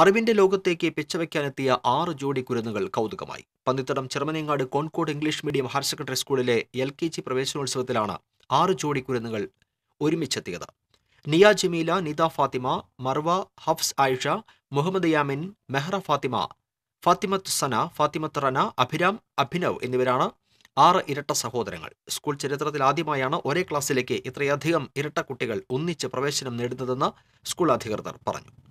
അറിവിന്റെ ലോകത്തേക്ക് പിച്ചവയ്ക്കാനെത്തിയ ആറ് ജോഡി കുരുന്നുകൾ കൗതുകമായി Pannithadam Cherumanengad Concord English medium higher secondary സ്കൂളിലെ എൽ കെ ജി പ്രവേശനോത്സവത്തിലാണ് ആറ് ജോഡി കുരുന്നുകൾ ഒരുമിച്ചെത്തിയത് നിയ ജമീല നിത ഫാത്തിമ മർവ ഹഫ്സ് ആയിഷ മുഹമ്മദ് യാമിൻ മെഹ്റ ഫാത്തിമ ഫാത്തിമത്ത് സന ഫാത്തിമത്ത് റന അഭിരാം അഭിനവ് എന്നിവരാണ് ആറ് ഇരട്ട സഹോദരങ്ങൾ സ്കൂൾ ചരിത്രത്തിൽ ആദ്യമായാണ് ഒരേ ക്ലാസ്സിലേക്ക് ഇത്രയധികം ഇരട്ട കുട്ടികൾ ഒന്നിച്ച് പ്രവേശനം നേടുന്നതെന്ന് സ്കൂൾ അധികൃതർ പറഞ്ഞു